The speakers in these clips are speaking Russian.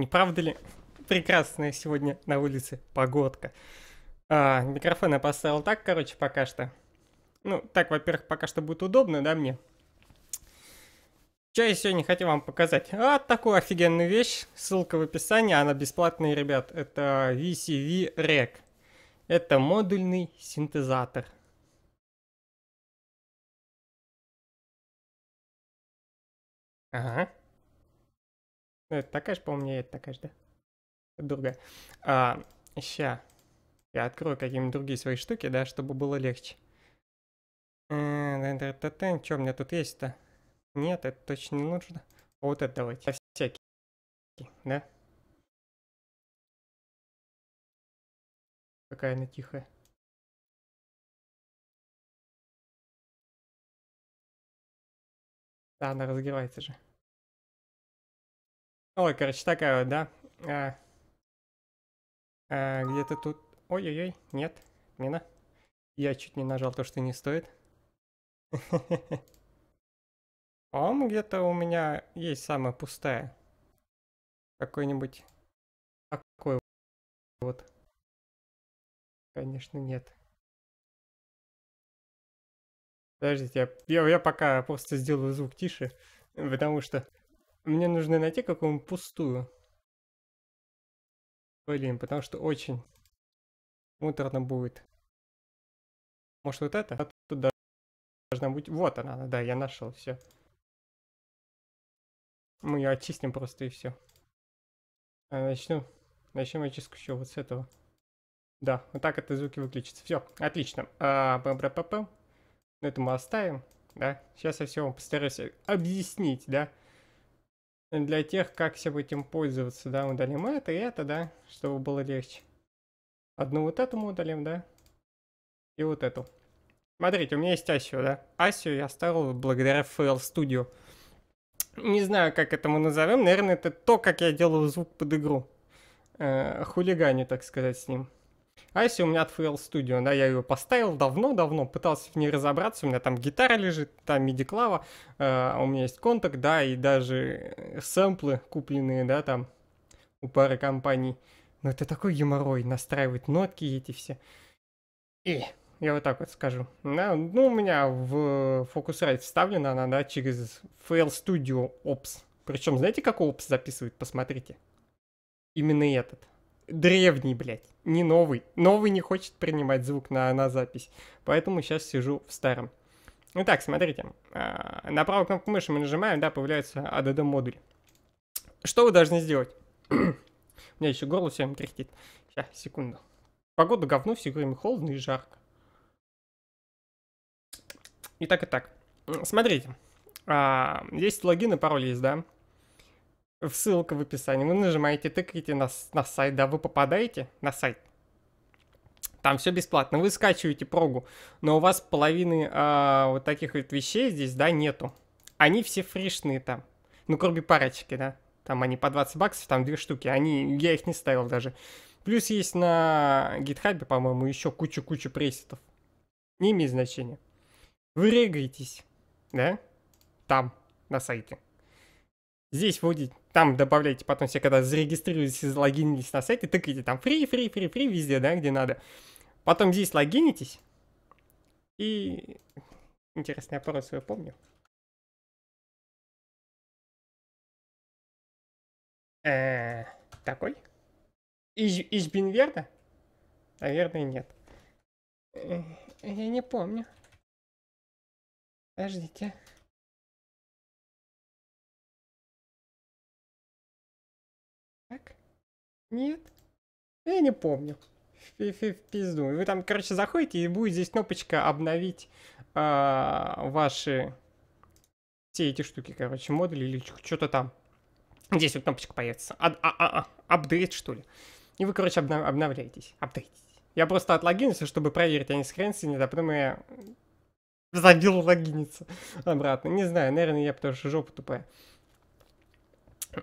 Не правда ли? Прекрасная сегодня на улице погодка. А, микрофон я поставил так, короче, пока что. Ну, так, во-первых, пока что будет удобно, да, мне. Что я сегодня хотел вам показать? А, такую офигенную вещь. Ссылка в описании, она бесплатная, ребят. Это VCV Rec. Это модульный синтезатор. Ага. Ну, это такая же, по-моему, это такая же, да? Это другая. А, ща. Я открою какие-нибудь другие свои штуки, да, чтобы было легче. Э, Что у меня тут есть-то? Нет, это точно не нужно. Вот это давайте. А всякие, да? Какая она тихая. Да, она разгревается же. Ой, короче, такая вот, да. А, а, Где-то тут... Ой-ой-ой, нет, мина. Я чуть не нажал то, что не стоит. По-моему, где-то у меня есть самая пустая. Какой-нибудь такой вот. Конечно, нет. Подождите, я, я, я пока просто сделаю звук тише, потому что мне нужно найти какую-нибудь пустую. Блин, потому что очень муторно будет. Может вот это? А туда должна быть... Вот она, да, я нашел, все. Мы ее очистим просто и все. А, начнем. Начнем очистку еще вот с этого. Да, вот так это звуки выключатся. Все, отлично. А, б ну, Это мы оставим, да. Сейчас я все вам постараюсь объяснить, да для тех, как всем этим пользоваться, да, удалим это и это, да, чтобы было легче. Одну вот эту мы удалим, да, и вот эту. Смотрите, у меня есть асю, да, асю я оставил благодаря FL Studio. Не знаю, как это мы назовем, наверное, это то, как я делаю звук под игру. Э, хулигане, так сказать, с ним. А если у меня FL Studio, да, я ее поставил давно-давно, пытался в ней разобраться, у меня там гитара лежит, там MIDI клава э, у меня есть контакт, да, и даже э, сэмплы купленные, да, там у пары компаний. Но это такой геморрой, настраивать нотки эти все. И я вот так вот скажу. Да, ну, у меня в Focusrite вставлена она, да, через FL Studio Ops. Причем, знаете, как Ops записывает? Посмотрите. Именно этот древний, блядь, не новый. Новый не хочет принимать звук на, на запись, поэтому сейчас сижу в старом. Итак, смотрите, а, на правую кнопку мыши мы нажимаем, да, появляется ADD-модуль. Что вы должны сделать? У меня еще горло всем кряхтит. Сейчас, секунду. Погода говно, все время холодно и жарко. И так, и так. Смотрите, а, есть логин и пароль есть, да? В ссылка в описании. Вы нажимаете, тыкаете на, на сайт, да, вы попадаете на сайт. Там все бесплатно. Вы скачиваете прогу, но у вас половины а, вот таких вот вещей здесь, да, нету. Они все фришные там. Ну, кроме парочки, да. Там они по 20 баксов, там две штуки. Они, я их не ставил даже. Плюс есть на гитхабе, по-моему, еще кучу-кучу пресетов. Не имеет значения. Вы регаетесь, да, там, на сайте. Здесь вводите, там добавляйте, потом все, когда зарегистрируетесь, и залогинились на сайте, тыкаете там free free free free везде, да, где надо. Потом здесь логинитесь. И интересный опрос я помню. Э, такой? Из, из Бинверда? Наверное, нет. Э, я не помню. Подождите. Нет? Я не помню. В, пизду. Вы там, короче, заходите, и будет здесь кнопочка обновить э, ваши все эти штуки, короче, модули или что-то там. Здесь вот кнопочка появится. А, а, а, а, апдейт, что ли? И вы, короче, обнов обновляетесь. Апдейтесь. Я просто отлогинился, чтобы проверить, а не скринсинит, а потом я забил логиниться обратно. Не знаю, наверное, я потому что жопа тупая.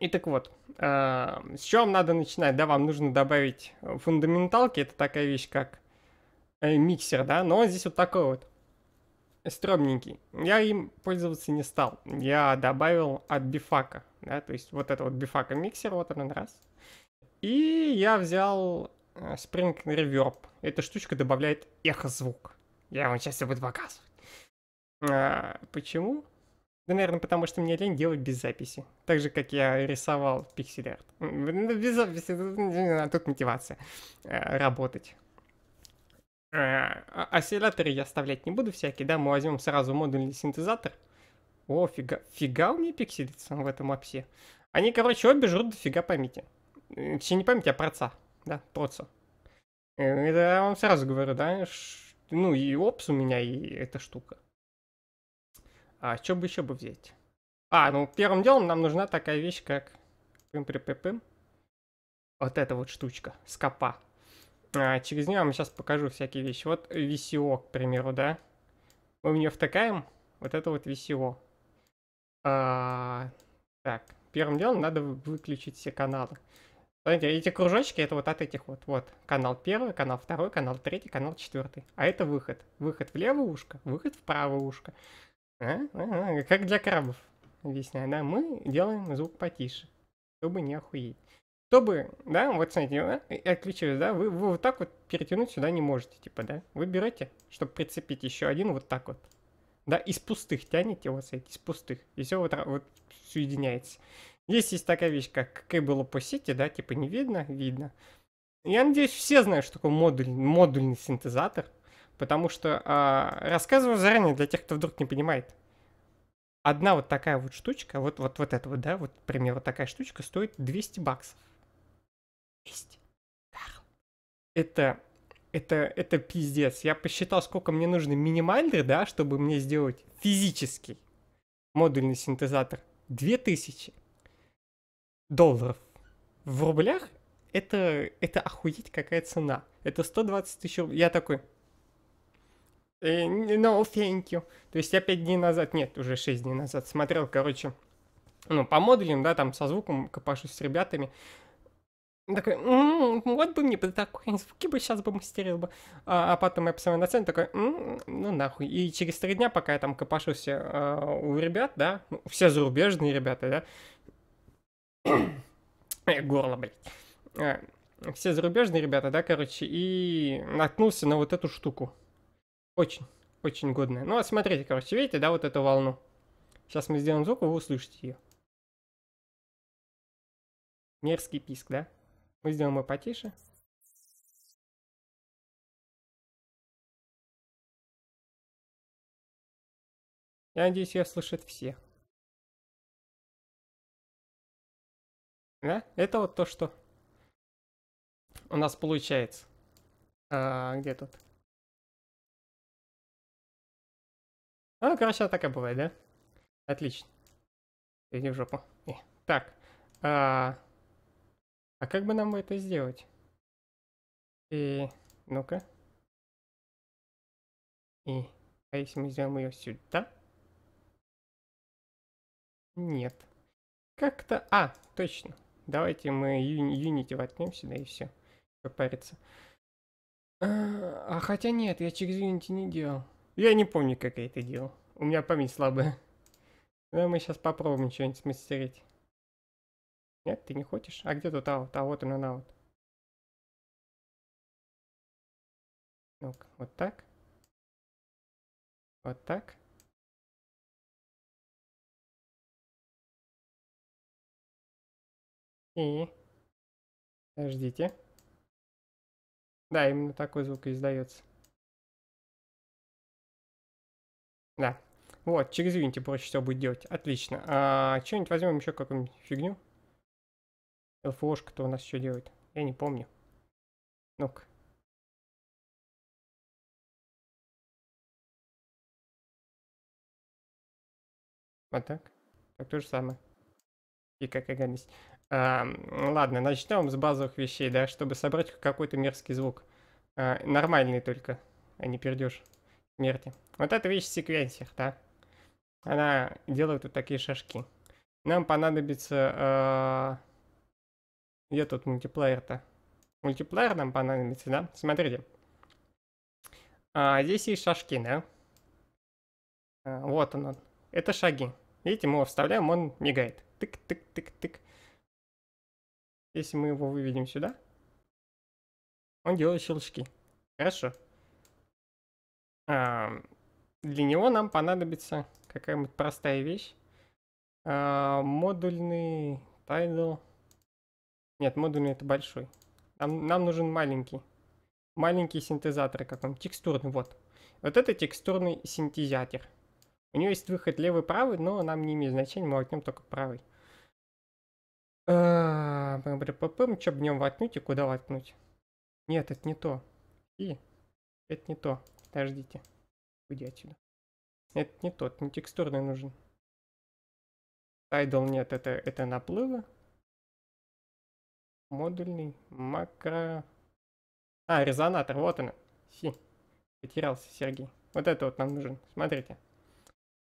И так вот, а, с чего вам надо начинать? Да, вам нужно добавить фундаменталки, это такая вещь, как э, миксер, да, но он здесь вот такой вот, стромненький. Я им пользоваться не стал, я добавил от бифака, да, то есть вот это вот бифака миксер, вот он раз. И я взял э, Spring Reverb. Эта штучка добавляет эхо-звук. Я вам сейчас его буду показывать. А, почему? Да, наверное, потому что мне лень делать без записи. Так же, как я рисовал пиксель ну, Без записи, ну, ну, тут мотивация э, работать. Э, а, осцилляторы я оставлять не буду всякие, да, мы возьмем сразу модульный синтезатор. О, фига, фига у меня пикселится в этом апсе. Они, короче, обе жрут дофига памяти. Э, точнее, не памяти, а проца, да, проца. Это я вам сразу говорю, да, ну и опс у меня, и эта штука. А что бы еще бы взять? А, ну первым делом нам нужна такая вещь, как... Пым -пым -пым -пым. Вот эта вот штучка, скопа. А, через нее я вам сейчас покажу всякие вещи. Вот VCO, к примеру, да? Мы в нее втыкаем вот это вот VCO. А, так, первым делом надо выключить все каналы. Смотрите, эти кружочки это вот от этих вот. Вот, канал первый, канал второй, канал третий, канал четвертый. А это выход. Выход в левое ушко, выход в правое ушко. А? как для крабов, объясняю, да, мы делаем звук потише, чтобы не охуеть. Чтобы, да, вот смотрите, отключилось, да, вы, вы вот так вот перетянуть сюда не можете, типа, да. Вы берете, чтобы прицепить еще один вот так вот. Да, из пустых тянете вот эти, из пустых. И все вот, вот соединяется. Здесь есть такая вещь, как Cable сети, да, типа не видно, видно. Я надеюсь, все знают, что такое модуль, модульный синтезатор. Потому что э, рассказываю заранее для тех, кто вдруг не понимает. Одна вот такая вот штучка, вот, вот, вот эта вот, да, вот, например, вот такая штучка стоит 200 баксов. 200. Карл. Это, это, это пиздец. Я посчитал, сколько мне нужно минимальный, да, чтобы мне сделать физический модульный синтезатор. 2000 долларов. В рублях это, это охуеть какая цена. Это 120 тысяч рублей. Я такой, Э, no, thank you. То есть я 5 дней назад, нет, уже 6 дней назад смотрел, короче, ну, по модулям, да, там со звуком копашусь с ребятами. Такой, м-м, вот бы мне бы такой, звуки бы сейчас бы мастерил бы. А, а потом я посмотрел на сцену, такой, м-м, ну нахуй. И через три дня, пока я там копошусь э, у ребят, да, ну, все зарубежные ребята, да, горло, блядь. Э, все зарубежные ребята, да, короче, и наткнулся на вот эту штуку. Очень, очень годная. Ну а смотрите, короче, видите, да, вот эту волну? Сейчас мы сделаем звук, и вы услышите ее. Мерзкий писк, да? Мы сделаем ее потише. Я надеюсь, ее слышат все. Да? Это вот то, что у нас получается. А, где тут? А, короче, так и бывает, да? Отлично. Иди в жопу. Э. Так. А... а как бы нам это сделать? И... Ну-ка. И... А если мы сделаем ее сюда? Нет. Как-то... А, точно. Давайте мы юни Unity воткнем сюда и все. Попарится. А, а хотя нет, я через Unity не делал. Я не помню, как я это делал. У меня память слабая. Давай мы сейчас попробуем что-нибудь смастерить. Нет, ты не хочешь? А где тут аут? А вот он, он аут. ну вот так. Вот так. И... Подождите. Да, именно такой звук издается. Да. Вот, через Unity проще всего будет делать. Отлично. А, что-нибудь возьмем еще какую-нибудь фигню? LFO-шка кто у нас еще делает? Я не помню. Ну-ка. Вот так. Так то же самое. И какая агамись. А, ладно, начнем с базовых вещей, да, чтобы собрать какой-то мерзкий звук. А, нормальный только, а не пердешь смерти. Вот эта вещь секвенсер, да? Она делает вот такие шажки. Нам понадобится... Э... Где тут мультиплеер-то? Мультиплеер нам понадобится, да? Смотрите. А, здесь есть шажки, да? А, вот он он. Это шаги. Видите, мы его вставляем, он мигает. Тык-тык-тык-тык. Если мы его выведем сюда, он делает щелчки. Хорошо. Для него нам понадобится какая-нибудь простая вещь. А, модульный title. Нет, модульный это большой. Нам, нам нужен маленький. Маленький синтезатор, как он, текстурный, вот. Вот это текстурный синтезатор. У него есть выход левый-правый, но нам не имеет значения, мы воткнем только правый. А, Что в нем воткнуть и куда воткнуть? Нет, это не то. И это не то. Подождите. Уйди отсюда. Это не тот, не текстурный нужен. Тайдл нет, это, это наплывы. Модульный, макро... А, резонатор, вот она. Си. Потерялся, Сергей. Вот это вот нам нужен. Смотрите.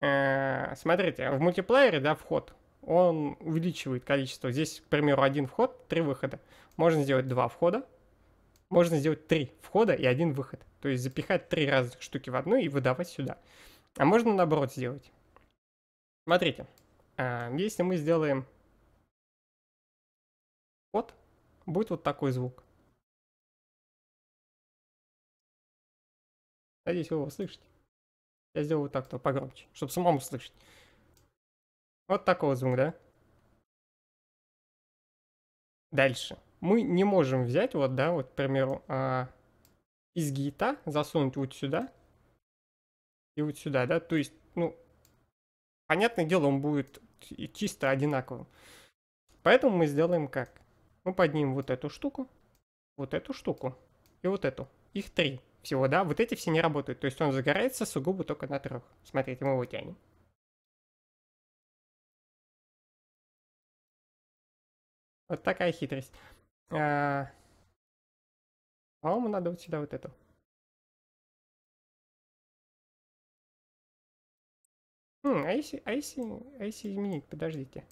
Э -э смотрите, в мультиплеере, да, вход. Он увеличивает количество. Здесь, к примеру, один вход, три выхода. Можно сделать два входа можно сделать три входа и один выход. То есть запихать три разных штуки в одну и выдавать сюда. А можно наоборот сделать. Смотрите, а, если мы сделаем вот будет вот такой звук. Надеюсь, вы его слышите. Я сделаю вот так-то погромче, чтобы самому слышать. Вот такой вот звук, да? Дальше мы не можем взять, вот, да, вот, к примеру, а, из гейта засунуть вот сюда и вот сюда, да, то есть, ну, понятное дело, он будет чисто одинаковым. Поэтому мы сделаем как? Мы поднимем вот эту штуку, вот эту штуку и вот эту. Их три всего, да, вот эти все не работают, то есть он загорается сугубо только на трех. Смотрите, мы его тянем. Вот такая хитрость. А, по-моему, надо вот сюда вот эту. Хм, а если, а если, а если изменить, подождите.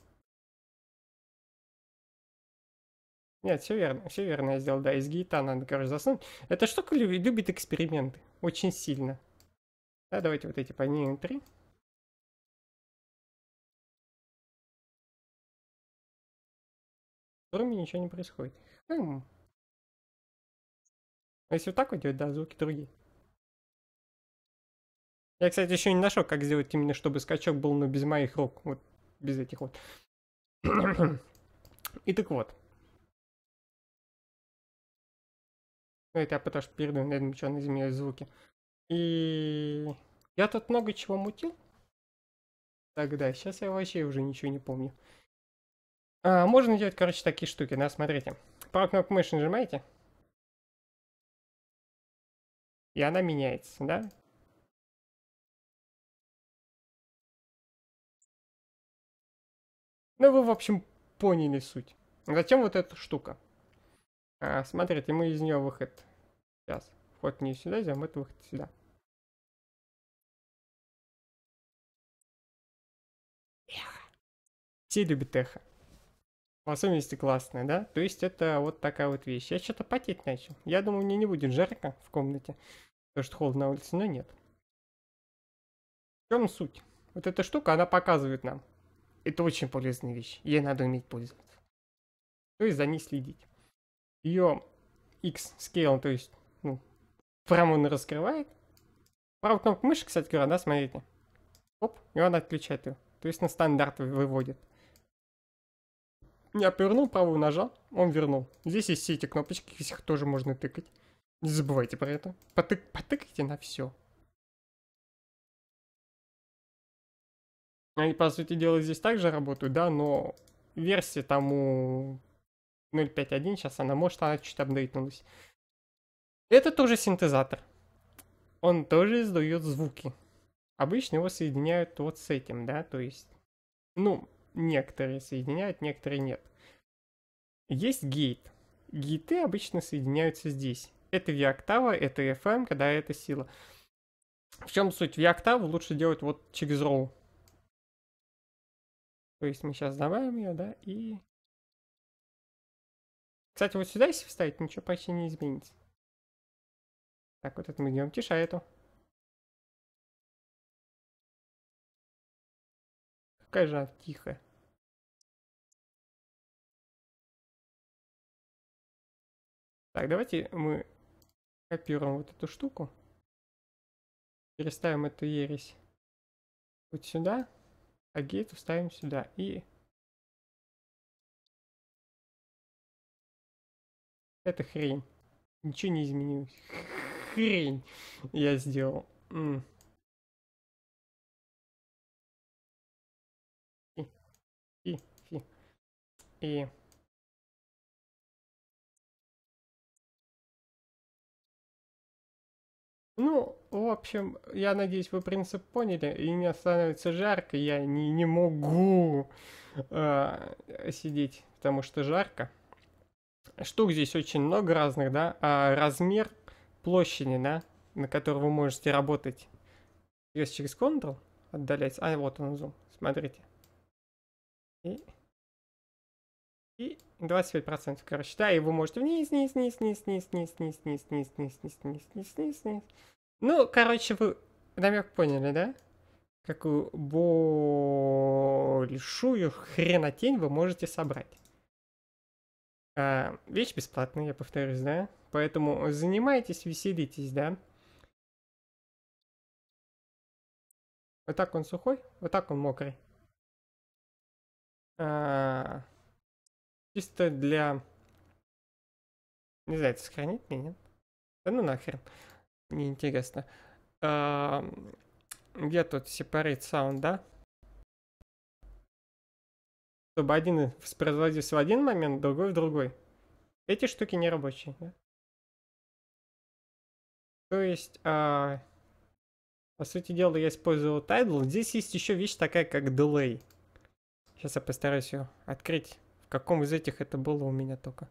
Нет, все верно, все верно я сделал, да, из гейта надо, короче, засунуть. Эта штука любит, эксперименты, очень сильно. Да, давайте вот эти поднимем три. 3. которыми ничего не происходит. Хм. А если вот так вот делать, да, звуки другие. Я, кстати, еще не нашел, как сделать именно, чтобы скачок был, но без моих рук. Вот, без этих вот. И так вот. Ну, это я потому что передаю, наверное, что изменяю звуки. И я тут много чего мутил. Тогда, сейчас я вообще уже ничего не помню. А, можно делать, короче, такие штуки, да, смотрите. Правую кнопку мыши нажимаете. И она меняется, да? Ну, вы, в общем, поняли суть. Затем вот эта штука. А, смотрите, мы из нее выход. Сейчас. Вход не сюда, зам, это выход сюда. Все любят эхо особенности классные, да? То есть это вот такая вот вещь. Я что-то потеть начал. Я думаю, мне не будет жарко в комнате, потому что холодно на улице, но нет. В чем суть? Вот эта штука, она показывает нам. Это очень полезная вещь, ей надо уметь пользоваться. То есть за ней следить. Ее X-scale, то есть, ну, прям он раскрывает. Правую кнопку мыши, кстати говоря, да, смотрите. Оп, и он отключает ее. То есть на стандарт выводит. Я повернул, правую нажал, он вернул. Здесь есть все эти кнопочки, здесь их тоже можно тыкать. Не забывайте про это. Потык, потыкайте на все. Они, по сути дела, здесь также работают, да, но версия тому 0.5.1 сейчас, она может, она чуть апдейтнулась. Это тоже синтезатор. Он тоже издает звуки. Обычно его соединяют вот с этим, да, то есть... Ну, некоторые соединяют, некоторые нет. Есть гейт. Гейты обычно соединяются здесь. Это V-октава, это FM, когда это сила. В чем суть? V-октаву лучше делать вот через row. То есть мы сейчас добавим ее, да, и... Кстати, вот сюда, если вставить, ничего почти не изменится. Так, вот это мы делаем тише, а эту... кажав тихо. Так, давайте мы копируем вот эту штуку. Переставим эту ересь вот сюда, а гейт вставим сюда и... Это хрень. Ничего не изменилось. Хрень я сделал. М. и Ну, в общем, я надеюсь, вы принцип поняли, и не становится жарко, я не, не могу э, сидеть, потому что жарко. Штук здесь очень много разных, да, а размер площади, да, на которой вы можете работать, если через Ctrl отдаляется, а вот он зум, смотрите. И и 25%, короче, да, и вы можете вниз, вниз, вниз, вниз, вниз, вниз, вниз, вниз, вниз, вниз, вниз, вниз, вниз, вниз, вниз. Ну, короче, вы намек поняли, да? Какую большую хренотень вы можете собрать. вещь бесплатная, я повторюсь, да? Поэтому занимайтесь, веселитесь, да? Вот так он сухой, вот так он мокрый. А -а -а. Чисто для... Не знаю, это сохранить меня нет? Да ну нахрен. Неинтересно. А, где тут сепарит саунд, да? Чтобы один воспроизводился в один момент, другой в другой. Эти штуки не рабочие, да? То есть, а, по сути дела, я использовал title. Здесь есть еще вещь такая, как delay. Сейчас я постараюсь ее открыть каком из этих это было у меня только?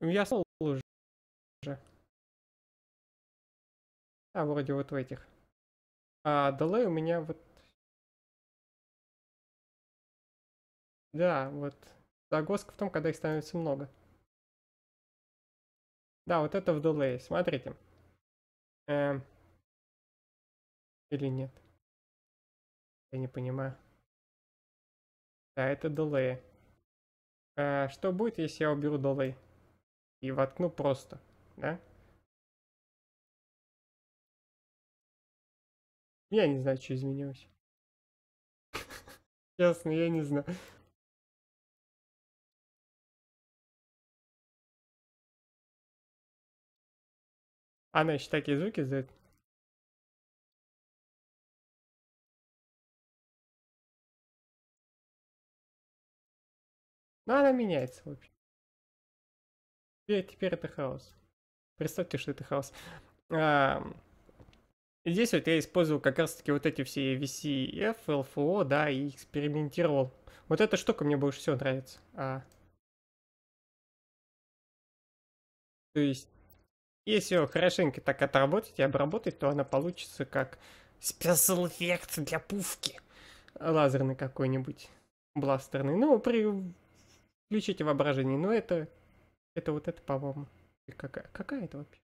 Ну, я слышал уже. А, вроде вот в этих. А delay у меня вот... Да, вот. Загвоздка в том, когда их становится много. Да, вот это в delay. Смотрите. Эм. Или нет? Я не понимаю. Да, это delay А, что будет, если я уберу delay И воткну просто, да? Я не знаю, что изменилось. Честно, я не знаю. Она еще такие звуки издает. Но она меняется, в общем. Теперь, теперь это хаос. Представьте, что это хаос. А, здесь вот я использовал как раз-таки вот эти все VCF, LFO, да, и экспериментировал. Вот эта штука мне больше всего нравится. А, то есть, если ее хорошенько так отработать и обработать, то она получится как спецэффект для пувки. Лазерный какой-нибудь, бластерный. Ну, при Включите воображение. но это... Это вот это, по-моему. Какая, какая это вообще?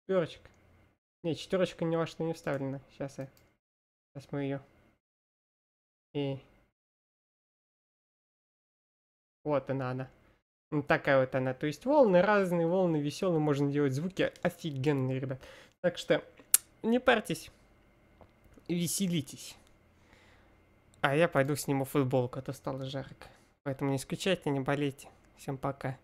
Четверочка. Не, четверочка ни во что не вставлена. Сейчас я... Сейчас мы ее... И... Вот она, она. Ну, такая вот она. То есть волны разные, волны веселые, можно делать звуки офигенные, ребят. Так что не парьтесь, веселитесь. А я пойду сниму футболку, а то стало жарко. Поэтому не скучайте, не болейте. Всем пока.